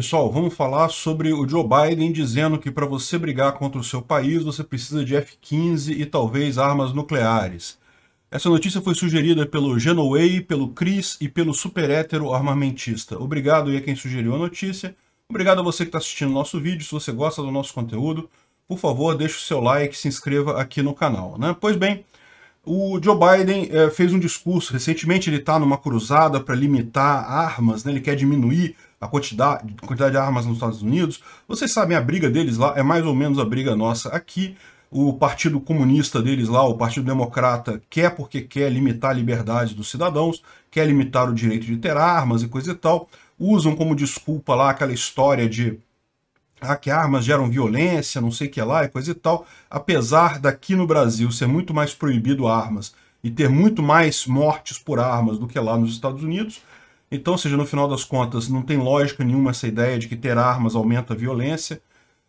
Pessoal, vamos falar sobre o Joe Biden dizendo que para você brigar contra o seu país, você precisa de F-15 e talvez armas nucleares. Essa notícia foi sugerida pelo Genoway, pelo Chris e pelo super hétero armamentista. Obrigado aí a quem sugeriu a notícia. Obrigado a você que está assistindo nosso vídeo. Se você gosta do nosso conteúdo, por favor, deixe o seu like e se inscreva aqui no canal. Né? Pois bem, o Joe Biden é, fez um discurso. Recentemente ele está numa cruzada para limitar armas, né? ele quer diminuir a quantidade, a quantidade de armas nos Estados Unidos. Vocês sabem, a briga deles lá é mais ou menos a briga nossa aqui. O Partido Comunista deles lá, o Partido Democrata, quer porque quer limitar a liberdade dos cidadãos, quer limitar o direito de ter armas e coisa e tal. Usam como desculpa lá aquela história de ah, que armas geram violência, não sei o que lá e coisa e tal. Apesar daqui no Brasil ser muito mais proibido armas e ter muito mais mortes por armas do que lá nos Estados Unidos, então, seja, no final das contas, não tem lógica nenhuma essa ideia de que ter armas aumenta a violência.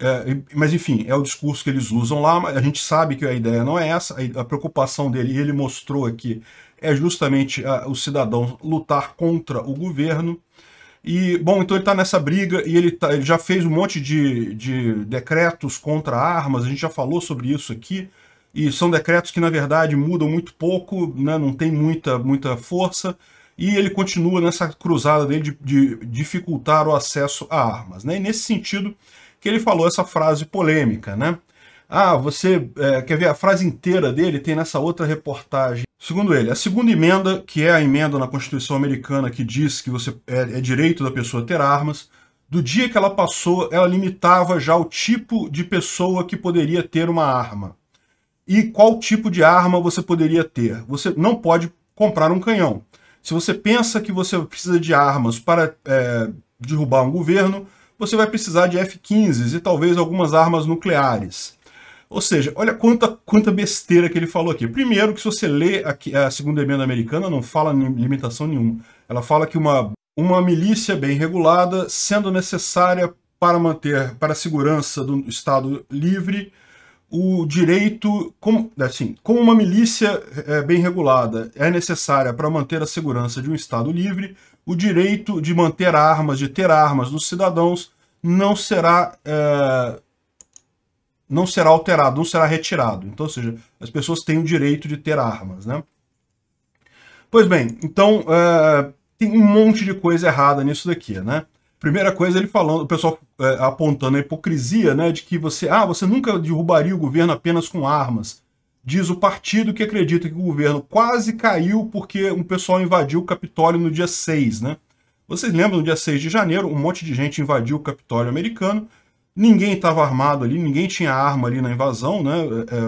É, mas, enfim, é o discurso que eles usam lá. A gente sabe que a ideia não é essa. A preocupação dele, e ele mostrou aqui, é justamente a, o cidadão lutar contra o governo. E, bom, então ele está nessa briga e ele, tá, ele, já fez um monte de, de decretos contra armas, a gente já falou sobre isso aqui, e são decretos que, na verdade, mudam muito pouco, né, não tem muita, muita força, e ele continua nessa cruzada dele de, de dificultar o acesso a armas. Né? E nesse sentido que ele falou essa frase polêmica, né? Ah, você é, quer ver a frase inteira dele? Tem nessa outra reportagem. Segundo ele, a segunda emenda, que é a emenda na Constituição americana que diz que você é, é direito da pessoa ter armas, do dia que ela passou, ela limitava já o tipo de pessoa que poderia ter uma arma. E qual tipo de arma você poderia ter? Você não pode comprar um canhão. Se você pensa que você precisa de armas para é, derrubar um governo, você vai precisar de F-15s e talvez algumas armas nucleares. Ou seja, olha quanta, quanta besteira que ele falou aqui. Primeiro, que se você lê a, a segunda emenda americana, não fala limitação nenhuma. Ela fala que uma, uma milícia bem regulada, sendo necessária para manter para a segurança do Estado livre, o direito, como, assim, como uma milícia é, bem regulada é necessária para manter a segurança de um Estado livre, o direito de manter armas, de ter armas dos cidadãos, não será, é, não será alterado, não será retirado. Então, ou seja, as pessoas têm o direito de ter armas. Né? Pois bem, então é, tem um monte de coisa errada nisso daqui. Né? Primeira coisa, ele falando, o pessoal é, apontando a hipocrisia, né, de que você, ah, você nunca derrubaria o governo apenas com armas. Diz o partido que acredita que o governo quase caiu porque um pessoal invadiu o Capitólio no dia 6, né? Vocês lembram, no dia 6 de janeiro, um monte de gente invadiu o Capitólio americano, ninguém estava armado ali, ninguém tinha arma ali na invasão, né?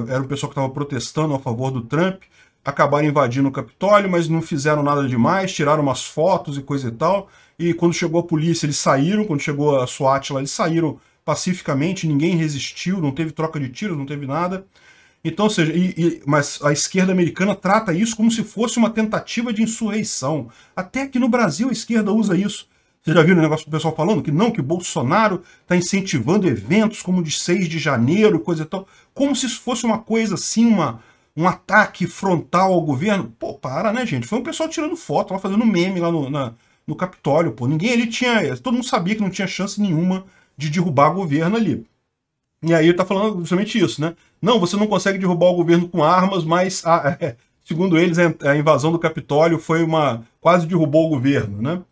É, é, era o pessoal que estava protestando a favor do Trump, acabaram invadindo o Capitólio, mas não fizeram nada demais, tiraram umas fotos e coisa e tal. E quando chegou a polícia, eles saíram, quando chegou a SWAT lá, eles saíram pacificamente, ninguém resistiu, não teve troca de tiros, não teve nada. Então, seja, e, e, mas a esquerda americana trata isso como se fosse uma tentativa de insurreição. Até aqui no Brasil a esquerda usa isso. Vocês já viram o negócio do pessoal falando que não, que Bolsonaro está incentivando eventos como o de 6 de janeiro, coisa e tal. Como se isso fosse uma coisa assim, uma, um ataque frontal ao governo. Pô, para, né, gente? Foi um pessoal tirando foto, lá fazendo meme lá no, na, no Capitólio, pô. Ninguém ali tinha. Todo mundo sabia que não tinha chance nenhuma de derrubar o governo ali. E aí ele tá falando justamente isso, né? Não, você não consegue derrubar o governo com armas, mas a, é, segundo eles, a invasão do Capitólio foi uma. quase derrubou o governo, né?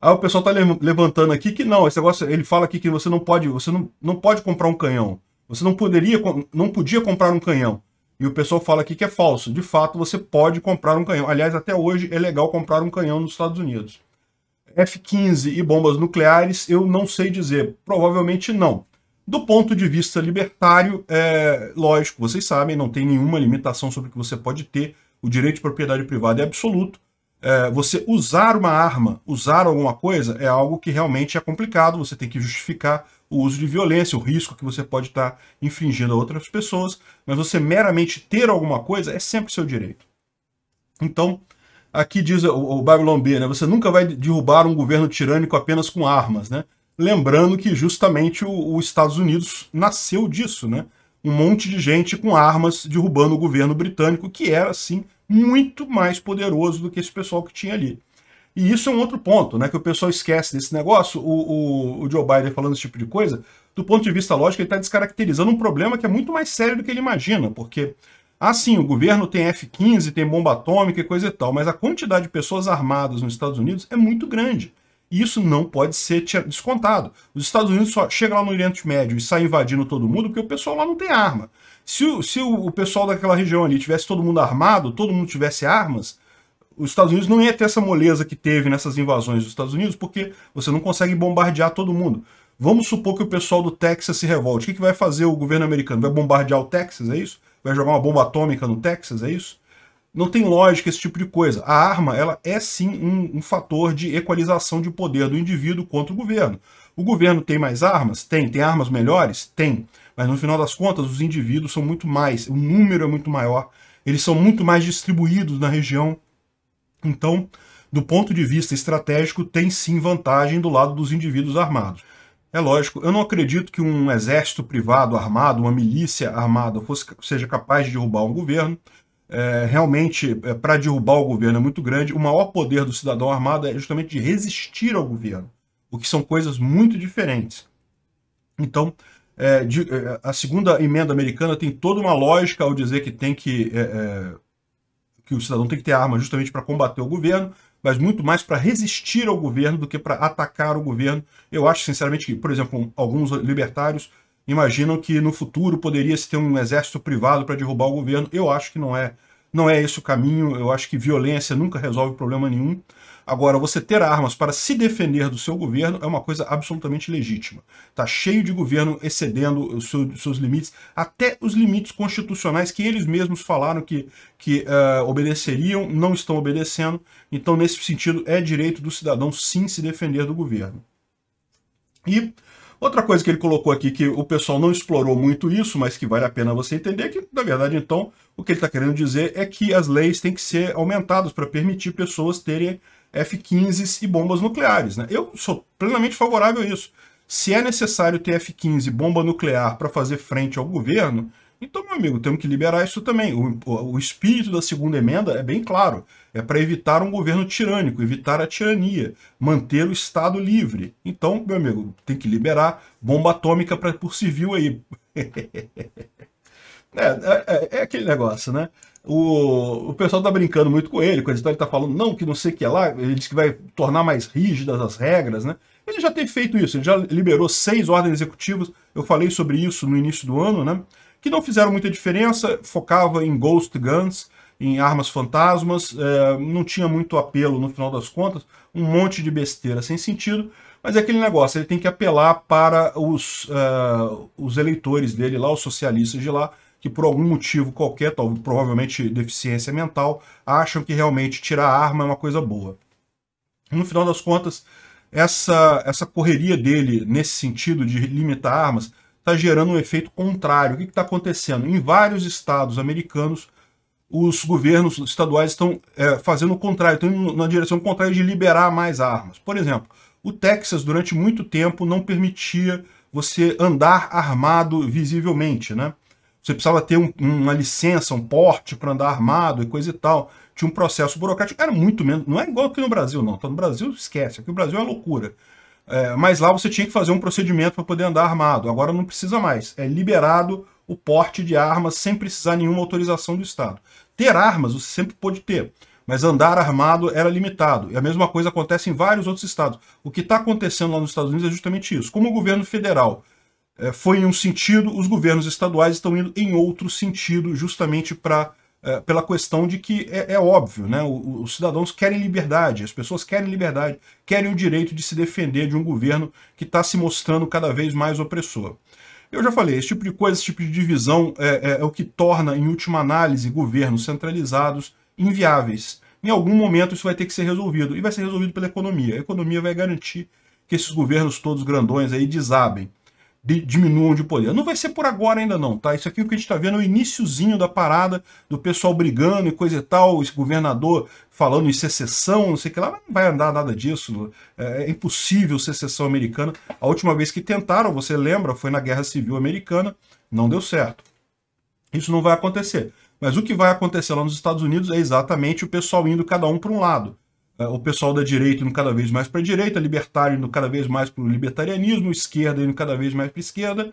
Aí o pessoal tá levantando aqui que não, esse negócio, ele fala aqui que você não pode, você não, não pode comprar um canhão. Você não poderia, não podia comprar um canhão. E o pessoal fala aqui que é falso. De fato, você pode comprar um canhão. Aliás, até hoje é legal comprar um canhão nos Estados Unidos. F-15 e bombas nucleares, eu não sei dizer. Provavelmente não. Do ponto de vista libertário, é lógico, vocês sabem, não tem nenhuma limitação sobre o que você pode ter. O direito de propriedade privada é absoluto. É, você usar uma arma, usar alguma coisa, é algo que realmente é complicado, você tem que justificar o uso de violência, o risco que você pode estar infringindo a outras pessoas, mas você meramente ter alguma coisa é sempre seu direito. Então, aqui diz o, o Babylon B, né, você nunca vai derrubar um governo tirânico apenas com armas, né? Lembrando que justamente os Estados Unidos nasceu disso, né? Um monte de gente com armas derrubando o governo britânico, que era, assim, muito mais poderoso do que esse pessoal que tinha ali. E isso é um outro ponto, né? Que o pessoal esquece desse negócio. O, o, o Joe Biden falando esse tipo de coisa, do ponto de vista lógico, ele está descaracterizando um problema que é muito mais sério do que ele imagina, porque ah, sim, o governo tem F-15, tem bomba atômica e coisa e tal, mas a quantidade de pessoas armadas nos Estados Unidos é muito grande. E isso não pode ser descontado. Os Estados Unidos só chega lá no Oriente Médio e sai invadindo todo mundo porque o pessoal lá não tem arma. Se o, se o pessoal daquela região ali tivesse todo mundo armado, todo mundo tivesse armas, os Estados Unidos não ia ter essa moleza que teve nessas invasões dos Estados Unidos, porque você não consegue bombardear todo mundo. Vamos supor que o pessoal do Texas se revolte. O que, que vai fazer o governo americano? Vai bombardear o Texas, é isso? Vai jogar uma bomba atômica no Texas, é isso? Não tem lógica esse tipo de coisa. A arma ela é sim um, um fator de equalização de poder do indivíduo contra o governo. O governo tem mais armas? Tem. Tem armas melhores? Tem. Mas no final das contas, os indivíduos são muito mais, o número é muito maior, eles são muito mais distribuídos na região, então, do ponto de vista estratégico, tem sim vantagem do lado dos indivíduos armados. É lógico, eu não acredito que um exército privado armado, uma milícia armada, fosse, seja capaz de derrubar um governo. É, realmente, é, para derrubar o governo é muito grande. O maior poder do cidadão armado é justamente de resistir ao governo, o que são coisas muito diferentes. Então, é, de, é, a segunda emenda americana tem toda uma lógica ao dizer que tem que é, é, que o cidadão tem que ter arma justamente para combater o governo, mas muito mais para resistir ao governo do que para atacar o governo. Eu acho, sinceramente, que, por exemplo, alguns libertários imaginam que no futuro poderia se ter um exército privado para derrubar o governo. Eu acho que não é não é esse o caminho, eu acho que violência nunca resolve problema nenhum. Agora, você ter armas para se defender do seu governo é uma coisa absolutamente legítima. Está cheio de governo excedendo os seus, seus, limites, até os limites constitucionais que eles mesmos falaram que, que uh, obedeceriam, não estão obedecendo. Então, nesse sentido, é direito do cidadão sim se defender do governo. E Outra coisa que ele colocou aqui, que o pessoal não explorou muito isso, mas que vale a pena você entender, que, na verdade, então, o que ele está querendo dizer é que as leis têm que ser aumentadas para permitir pessoas terem F-15s e bombas nucleares. Né? Eu sou plenamente favorável a isso. Se é necessário ter F-15 bomba nuclear para fazer frente ao governo, então, meu amigo, temos que liberar isso também. O, o espírito da segunda emenda é bem claro. É para evitar um governo tirânico, evitar a tirania, manter o Estado livre. Então, meu amigo, tem que liberar bomba atômica pra, por civil aí. É, é, é, é, aquele negócio, né? O, o pessoal tá brincando muito com ele, com a tal, ele tá falando, não, que não sei o que é lá, ele diz que vai tornar mais rígidas as regras, né? Ele já tem feito isso, ele já liberou seis ordens executivas, eu falei sobre isso no início do ano, né? que não fizeram muita diferença, focava em Ghost Guns, em armas fantasmas, é, não tinha muito apelo no final das contas, um monte de besteira sem sentido, mas é aquele negócio, ele tem que apelar para os, uh, os eleitores dele lá, os socialistas de lá, que por algum motivo qualquer, tal, provavelmente deficiência mental, acham que realmente tirar arma é uma coisa boa. No final das contas, essa, essa correria dele nesse sentido de limitar armas está gerando um efeito contrário. O que está acontecendo? Em vários estados americanos, os governos estaduais estão é, fazendo o contrário, estão indo na direção contrária de liberar mais armas. Por exemplo, o Texas, durante muito tempo, não permitia você andar armado visivelmente, né? Você precisava ter um, uma licença, um porte para andar armado e coisa e tal. Tinha um processo burocrático. Era muito menos. Não é igual aqui no Brasil, não. então no Brasil, esquece. Aqui no Brasil é loucura. É, mas lá você tinha que fazer um procedimento para poder andar armado. Agora não precisa mais. É liberado o porte de armas sem precisar nenhuma autorização do Estado. Ter armas você sempre pôde ter, mas andar armado era limitado. E a mesma coisa acontece em vários outros estados. O que está acontecendo lá nos Estados Unidos é justamente isso. Como o governo federal é, foi em um sentido, os governos estaduais estão indo em outro sentido, justamente para é, pela questão de que é, é óbvio, né? O, os cidadãos querem liberdade, as pessoas querem liberdade, querem o direito de se defender de um governo que está se mostrando cada vez mais opressor. Eu já falei, esse tipo de coisa, esse tipo de divisão é, é, é o que torna, em última análise, governos centralizados inviáveis. Em algum momento isso vai ter que ser resolvido, e vai ser resolvido pela economia. A economia vai garantir que esses governos todos grandões aí desabem de, diminuam de poder. Não vai ser por agora ainda não, tá? Isso aqui é o que a gente está vendo é o iníciozinho da parada, do pessoal brigando e coisa e tal, esse governador falando em secessão, não sei o que lá, não vai andar nada disso. É, é impossível secessão americana. A última vez que tentaram, você lembra, foi na Guerra Civil Americana, não deu certo. Isso não vai acontecer. Mas o que vai acontecer lá nos Estados Unidos é exatamente o pessoal indo cada um para um lado. É, o pessoal da direita indo cada vez mais para a direita, libertário indo cada vez mais para o libertarianismo, esquerda indo cada vez mais para a esquerda,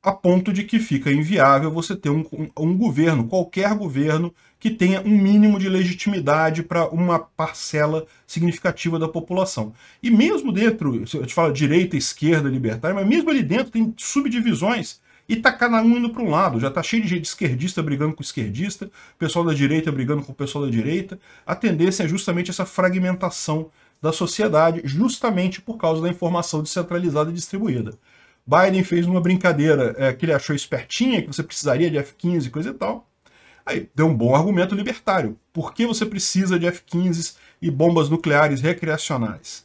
a ponto de que fica inviável você ter um, um, um governo, qualquer governo, que tenha um mínimo de legitimidade para uma parcela significativa da população. E mesmo dentro, eu te falo direita, esquerda, libertário, mas mesmo ali dentro tem subdivisões e tá cada um indo para um lado. Já tá cheio de gente esquerdista brigando com esquerdista, pessoal da direita brigando com o pessoal da direita. A tendência é justamente essa fragmentação da sociedade, justamente por causa da informação descentralizada e distribuída. Biden fez uma brincadeira é, que ele achou espertinha, que você precisaria de F-15 e coisa e tal. Aí deu um bom argumento libertário. Por que você precisa de F-15 e bombas nucleares recreacionais?